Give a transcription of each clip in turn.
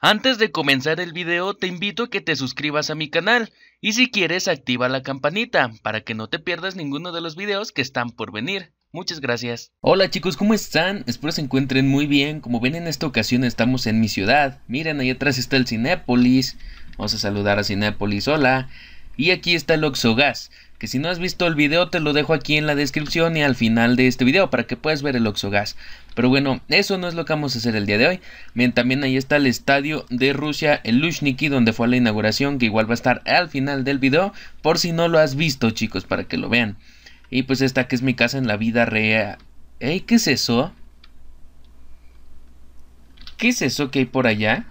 Antes de comenzar el video te invito a que te suscribas a mi canal y si quieres activa la campanita para que no te pierdas ninguno de los videos que están por venir. Muchas gracias. Hola chicos, ¿cómo están? Espero se encuentren muy bien. Como ven en esta ocasión estamos en mi ciudad. Miren, ahí atrás está el Cinépolis. Vamos a saludar a Cinépolis. Hola. Y aquí está el Oxogas que si no has visto el video te lo dejo aquí en la descripción y al final de este video para que puedas ver el Oxogas. Pero bueno, eso no es lo que vamos a hacer el día de hoy. Bien, también ahí está el estadio de Rusia, el Lushniki, donde fue la inauguración, que igual va a estar al final del video, por si no lo has visto chicos, para que lo vean. Y pues esta que es mi casa en la vida real. ¿Ey, qué es eso? ¿Qué es eso que hay por allá?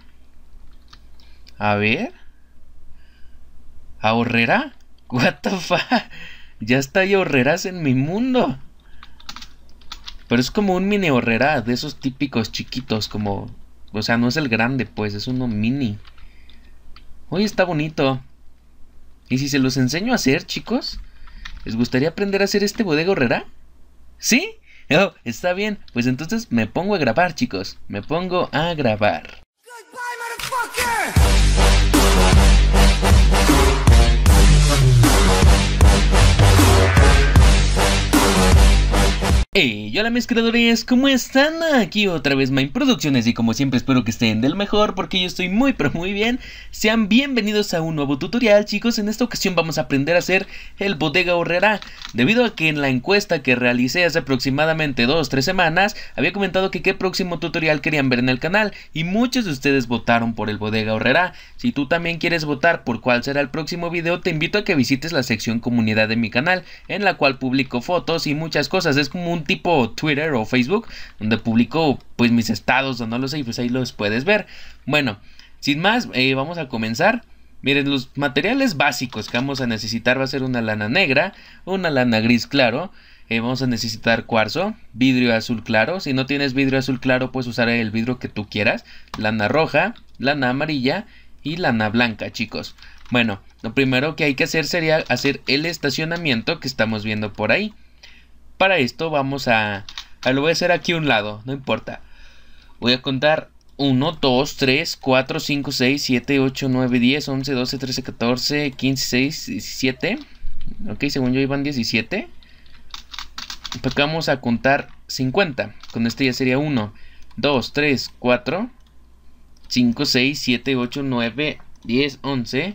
A ver. ¿Ahorrera? What the fuck? Ya está ahí horreras en mi mundo. Pero es como un mini horrera de esos típicos chiquitos, como... O sea, no es el grande, pues, es uno mini. Hoy está bonito. ¿Y si se los enseño a hacer, chicos? ¿Les gustaría aprender a hacer este bodega horrera? ¿Sí? Oh, está bien. Pues entonces me pongo a grabar, chicos. Me pongo a grabar. Hey, hola mis creadores, ¿cómo están? Aquí otra vez main Producciones y como siempre espero que estén del mejor porque yo estoy muy pero muy bien. Sean bienvenidos a un nuevo tutorial chicos, en esta ocasión vamos a aprender a hacer el Bodega Horrera. Debido a que en la encuesta que realicé hace aproximadamente 2-3 semanas, había comentado que qué próximo tutorial querían ver en el canal y muchos de ustedes votaron por el Bodega Horrera. Si tú también quieres votar por cuál será el próximo video, te invito a que visites la sección comunidad de mi canal, en la cual publico fotos y muchas cosas, es como un tipo Twitter o Facebook, donde publico pues mis estados o no lo sé, y pues ahí los puedes ver. Bueno, sin más, eh, vamos a comenzar. Miren, los materiales básicos que vamos a necesitar va a ser una lana negra, una lana gris claro, eh, vamos a necesitar cuarzo, vidrio azul claro, si no tienes vidrio azul claro pues usar el vidrio que tú quieras, lana roja, lana amarilla y lana blanca chicos. Bueno, lo primero que hay que hacer sería hacer el estacionamiento que estamos viendo por ahí. Para esto vamos a... lo voy a hacer aquí a un lado, no importa. Voy a contar 1, 2, 3, 4, 5, 6, 7, 8, 9, 10, 11, 12, 13, 14, 15, 16, 17. Ok, según yo iban 17. vamos a contar 50. Con este ya sería 1, 2, 3, 4, 5, 6, 7, 8, 9, 10, 11,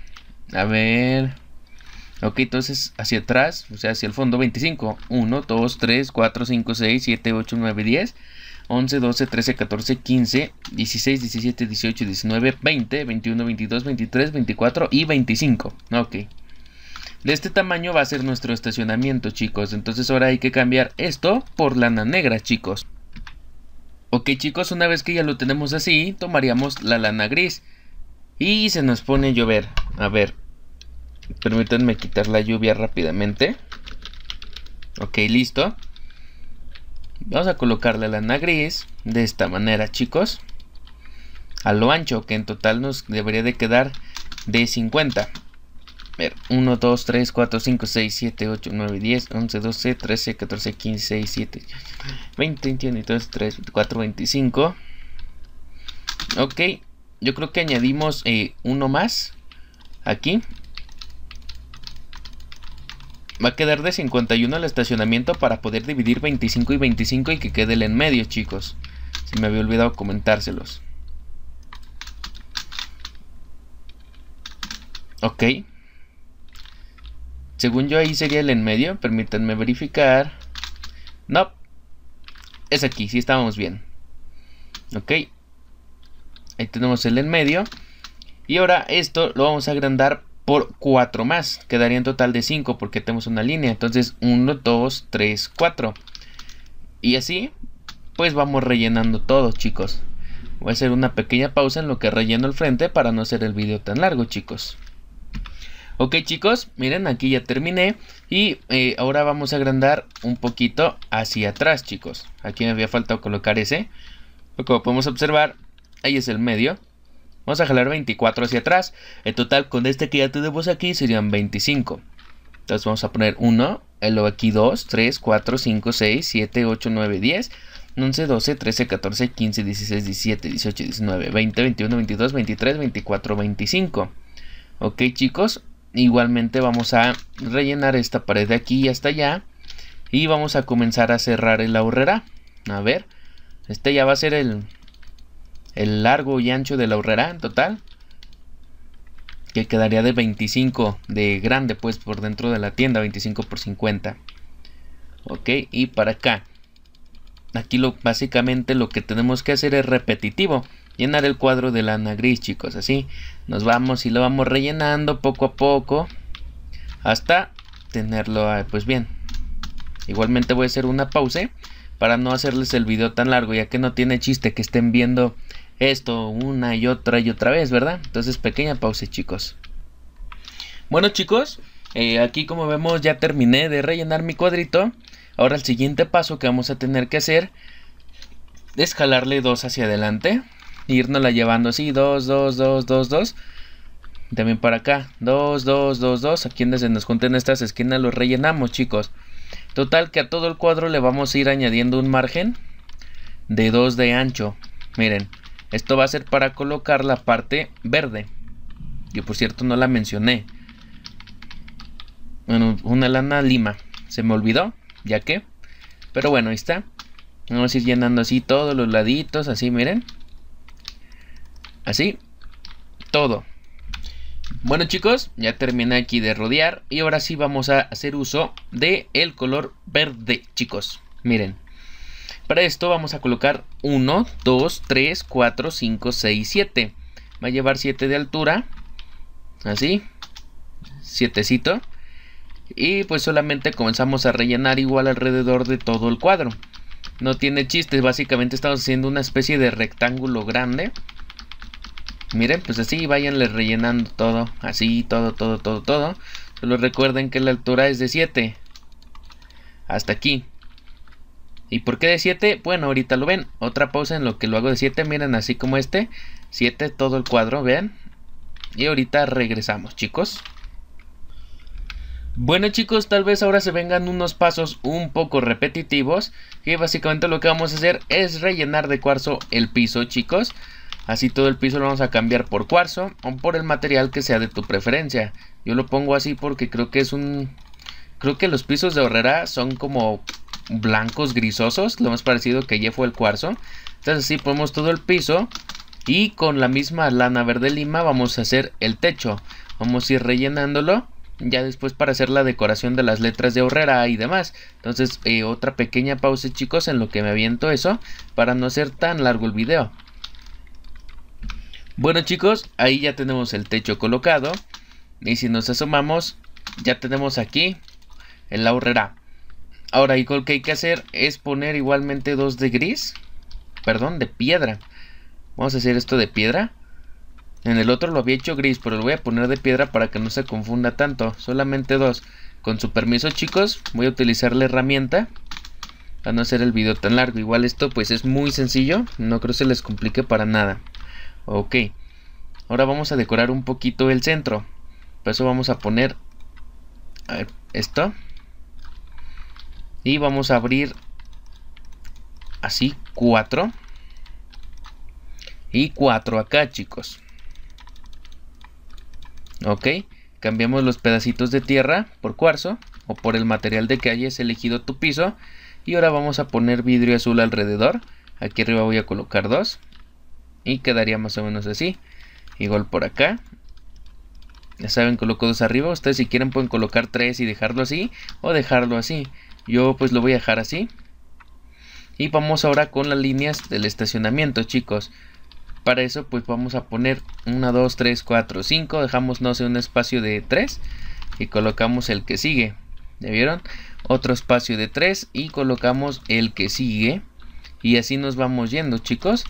A ver. Ok, entonces hacia atrás, o sea, hacia el fondo 25. 1, 2, 3, 4, 5, 6, 7, 8, 9, 10, 11, 12, 13, 14, 15, 16, 17, 18, 19, 20, 21, 22, 23, 24 y 25. Ok. De este tamaño va a ser nuestro estacionamiento, chicos. Entonces ahora hay que cambiar esto por lana negra, chicos. Ok, chicos, una vez que ya lo tenemos así, tomaríamos la lana gris. Y se nos pone a llover. A ver, Permítanme quitar la lluvia rápidamente. Ok, listo. Vamos a colocar la lana gris de esta manera, chicos. A lo ancho, que en total nos debería de quedar de 50. A ver, 1, 2, 3, 4, 5, 6, 7, 8, 9, 10, 11, 12, 13, 14, 15, 6, 7, 20, 21, 22, 3, 24, 25. Ok, yo creo que añadimos eh, uno más aquí va a quedar de 51 el estacionamiento para poder dividir 25 y 25 y que quede el en medio, chicos. Se me había olvidado comentárselos. Ok. Según yo ahí sería el en medio. Permítanme verificar. No. Es aquí, si estábamos bien. Ok. Ahí tenemos el en medio. Y ahora esto lo vamos a agrandar por 4 más. Quedaría en total de 5 porque tenemos una línea. Entonces 1, 2, 3, 4. Y así pues vamos rellenando todo chicos. Voy a hacer una pequeña pausa en lo que relleno el frente para no hacer el video tan largo chicos. Ok chicos, miren aquí ya terminé y eh, ahora vamos a agrandar un poquito hacia atrás chicos. Aquí me había faltado colocar ese. como podemos observar, ahí es el medio. Vamos a jalar 24 hacia atrás. En total, con este que ya tenemos aquí, serían 25. Entonces vamos a poner 1, luego aquí 2, 3, 4, 5, 6, 7, 8, 9, 10, 11, 12, 13, 14, 15, 16, 17, 18, 19, 20, 21, 22, 23, 24, 25. Ok chicos, igualmente vamos a rellenar esta pared de aquí y hasta allá. Y vamos a comenzar a cerrar el ahorrera. A ver, este ya va a ser el, el largo y ancho de la horrera en total. Que quedaría de 25 de grande, pues por dentro de la tienda, 25 por 50. Ok, y para acá. Aquí lo, básicamente lo que tenemos que hacer es repetitivo. Llenar el cuadro de lana gris, chicos. Así nos vamos y lo vamos rellenando poco a poco. Hasta tenerlo ah, pues bien. Igualmente voy a hacer una pausa para no hacerles el video tan largo, ya que no tiene chiste que estén viendo esto una y otra y otra vez, ¿verdad? Entonces pequeña pausa chicos. Bueno chicos, eh, aquí como vemos ya terminé de rellenar mi cuadrito. Ahora el siguiente paso que vamos a tener que hacer es jalarle dos hacia adelante. irnos la llevando así, dos, dos, dos, dos, dos. También para acá, dos, dos, dos, dos. Aquí donde se nos junten estas esquinas los rellenamos chicos. Total que a todo el cuadro le vamos a ir añadiendo un margen de 2 de ancho. Miren, esto va a ser para colocar la parte verde. Yo, por cierto no la mencioné. Bueno, una lana lima. Se me olvidó, ya que. Pero bueno, ahí está. Vamos a ir llenando así todos los laditos, así miren. Así. Todo. Bueno chicos, ya terminé aquí de rodear y ahora sí vamos a hacer uso de el color verde chicos. Miren. Para esto vamos a colocar 1, 2, 3, 4, 5, 6, 7. Va a llevar 7 de altura. Así. 7 Y pues solamente comenzamos a rellenar igual alrededor de todo el cuadro. No tiene chistes, básicamente estamos haciendo una especie de rectángulo grande. Miren, pues así váyanle rellenando todo, así, todo, todo, todo, todo. Solo recuerden que la altura es de 7. Hasta aquí. ¿Y por qué de 7? Bueno, ahorita lo ven. Otra pausa en lo que lo hago de 7. Miren, así como este. 7 todo el cuadro, vean. Y ahorita regresamos, chicos. Bueno chicos, tal vez ahora se vengan unos pasos un poco repetitivos que básicamente lo que vamos a hacer es rellenar de cuarzo el piso chicos Así todo el piso lo vamos a cambiar por cuarzo o por el material que sea de tu preferencia Yo lo pongo así porque creo que es un... Creo que los pisos de horrera son como blancos grisosos, lo más parecido que ayer fue el cuarzo. Entonces así ponemos todo el piso y con la misma lana verde lima vamos a hacer el techo. Vamos a ir rellenándolo ya después para hacer la decoración de las letras de horrera y demás. Entonces eh, otra pequeña pausa chicos en lo que me aviento eso para no ser tan largo el video. Bueno chicos, ahí ya tenemos el techo colocado y si nos asomamos ya tenemos aquí el la horrera. Ahora, y lo que hay que hacer es poner igualmente dos de gris. Perdón, de piedra. Vamos a hacer esto de piedra. En el otro lo había hecho gris, pero lo voy a poner de piedra para que no se confunda tanto. Solamente dos. Con su permiso, chicos, voy a utilizar la herramienta para no hacer el video tan largo. Igual esto pues es muy sencillo, no creo se les complique para nada. Ok, ahora vamos a decorar un poquito el centro. Por eso vamos a poner a ver, esto. Y vamos a abrir así 4. Y 4 acá, chicos. Ok, cambiamos los pedacitos de tierra por cuarzo o por el material de que hayas elegido tu piso. Y ahora vamos a poner vidrio azul alrededor. Aquí arriba voy a colocar dos. Y quedaría más o menos así. Igual por acá. Ya saben, coloco dos arriba. Ustedes si quieren pueden colocar tres y dejarlo así. O dejarlo así. Yo pues lo voy a dejar así. Y vamos ahora con las líneas del estacionamiento, chicos. Para eso pues vamos a poner 1, 2, 3, 4, 5. Dejamos, no sé, un espacio de 3 y colocamos el que sigue. ¿Ya vieron? Otro espacio de 3 y colocamos el que sigue. Y así nos vamos yendo, chicos.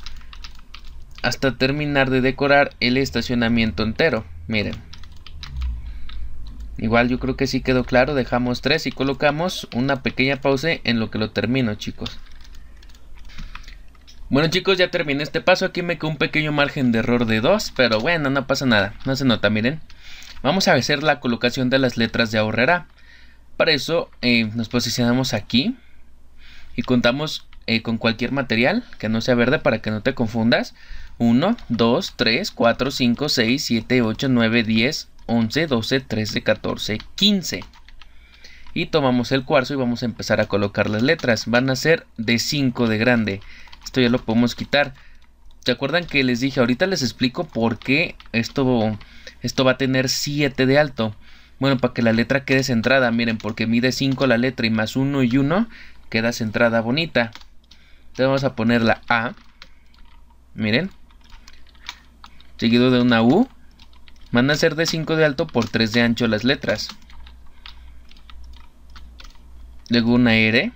Hasta terminar de decorar el estacionamiento entero. Miren. Igual yo creo que sí quedó claro, dejamos 3 y colocamos una pequeña pausa en lo que lo termino chicos. Bueno chicos, ya terminé este paso, aquí me quedó un pequeño margen de error de 2, pero bueno, no pasa nada, no se nota, miren. Vamos a hacer la colocación de las letras de ahorrera. Para eso eh, nos posicionamos aquí y contamos eh, con cualquier material que no sea verde para que no te confundas. 1, 2, 3, 4, 5, 6, 7, 8, 9, 10, 11, 12, 13, 14, 15. Y tomamos el cuarzo y vamos a empezar a colocar las letras. Van a ser de 5 de grande. Esto ya lo podemos quitar. ¿Se acuerdan que les dije? Ahorita les explico por qué esto, esto va a tener 7 de alto. Bueno, para que la letra quede centrada, miren, porque mide 5 la letra y más 1 y 1 queda centrada bonita. Entonces vamos a poner la A. Miren. Seguido de una U Van a ser de 5 de alto por 3 de ancho las letras. Luego una R.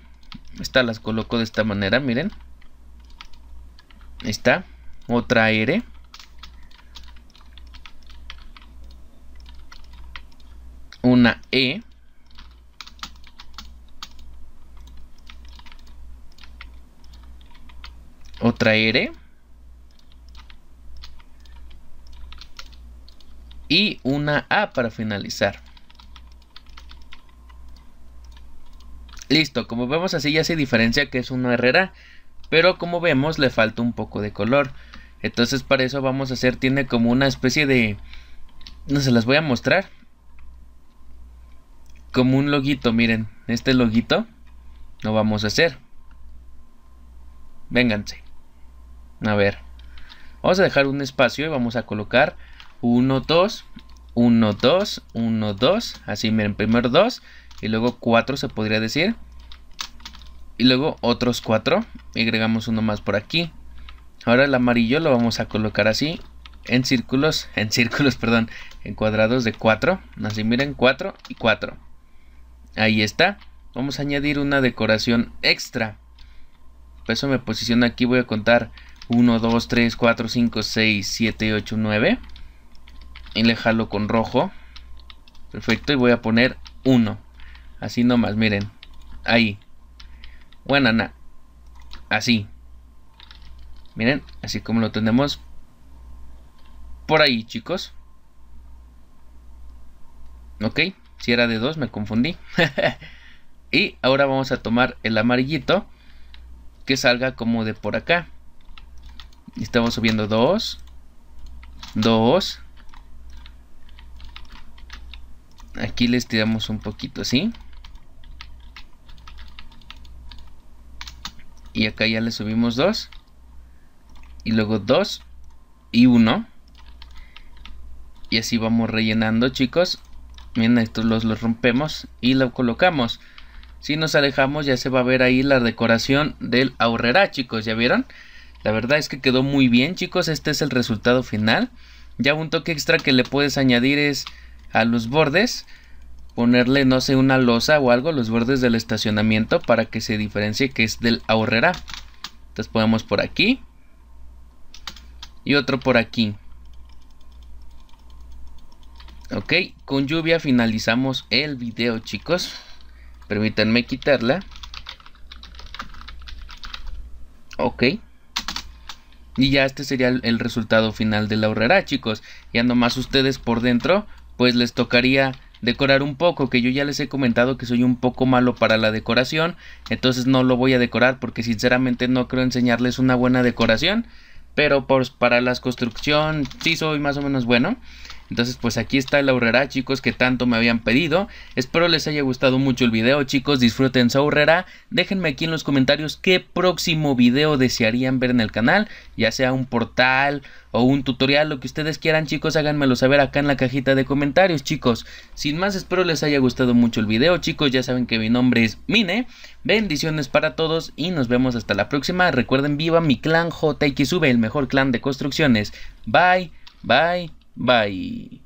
esta las coloco de esta manera, miren. Esta. Otra R. Una E. Otra R. y una A para finalizar. Listo, como vemos así ya se diferencia que es una herrera, pero como vemos le falta un poco de color. Entonces para eso vamos a hacer, tiene como una especie de... No se las voy a mostrar. Como un loguito, miren, este loguito lo vamos a hacer. Vénganse. A ver. Vamos a dejar un espacio y vamos a colocar 1, 2, 1, 2, 1, 2. Así, miren, primero 2 y luego 4 se podría decir. Y luego otros 4 y agregamos uno más por aquí. Ahora el amarillo lo vamos a colocar así en círculos, en círculos, perdón, en cuadrados de 4. Así miren, 4 y 4. Ahí está. Vamos a añadir una decoración extra. Por eso me posiciono aquí, voy a contar 1, 2, 3, 4, 5, 6, 7, 8, 9 y le jalo con rojo. Perfecto, y voy a poner uno Así nomás, miren. Ahí. Buena, Así. Miren, así como lo tenemos por ahí, chicos. Ok, si era de dos, me confundí. y ahora vamos a tomar el amarillito que salga como de por acá. Estamos subiendo dos Dos Aquí les tiramos un poquito así. Y acá ya le subimos dos. Y luego dos y uno. Y así vamos rellenando chicos. Miren, estos los, los rompemos y lo colocamos. Si nos alejamos ya se va a ver ahí la decoración del ahorrera chicos. ¿Ya vieron? La verdad es que quedó muy bien chicos. Este es el resultado final. Ya un toque extra que le puedes añadir es a los bordes ponerle, no sé, una losa o algo los bordes del estacionamiento para que se diferencie que es del ahorrera. Entonces ponemos por aquí y otro por aquí. Ok, con lluvia finalizamos el video chicos. Permítanme quitarla. Ok. Y ya este sería el, resultado final del la chicos. Ya nomás ustedes por dentro pues les tocaría decorar un poco, que yo ya les he comentado que soy un poco malo para la decoración, entonces no lo voy a decorar porque sinceramente no creo enseñarles una buena decoración, pero por, pues para las construcción sí soy más o menos bueno. Entonces pues aquí está la horrera, chicos que tanto me habían pedido. Espero les haya gustado mucho el video chicos, disfruten su aurrera. Déjenme aquí en los comentarios qué próximo video desearían ver en el canal, ya sea un portal o un tutorial, lo que ustedes quieran chicos, háganmelo saber acá en la cajita de comentarios chicos. Sin más espero les haya gustado mucho el video chicos, ya saben que mi nombre es Mine. Bendiciones para todos y nos vemos hasta la próxima. Recuerden viva mi clan Sube, el mejor clan de construcciones. Bye, bye. Bye.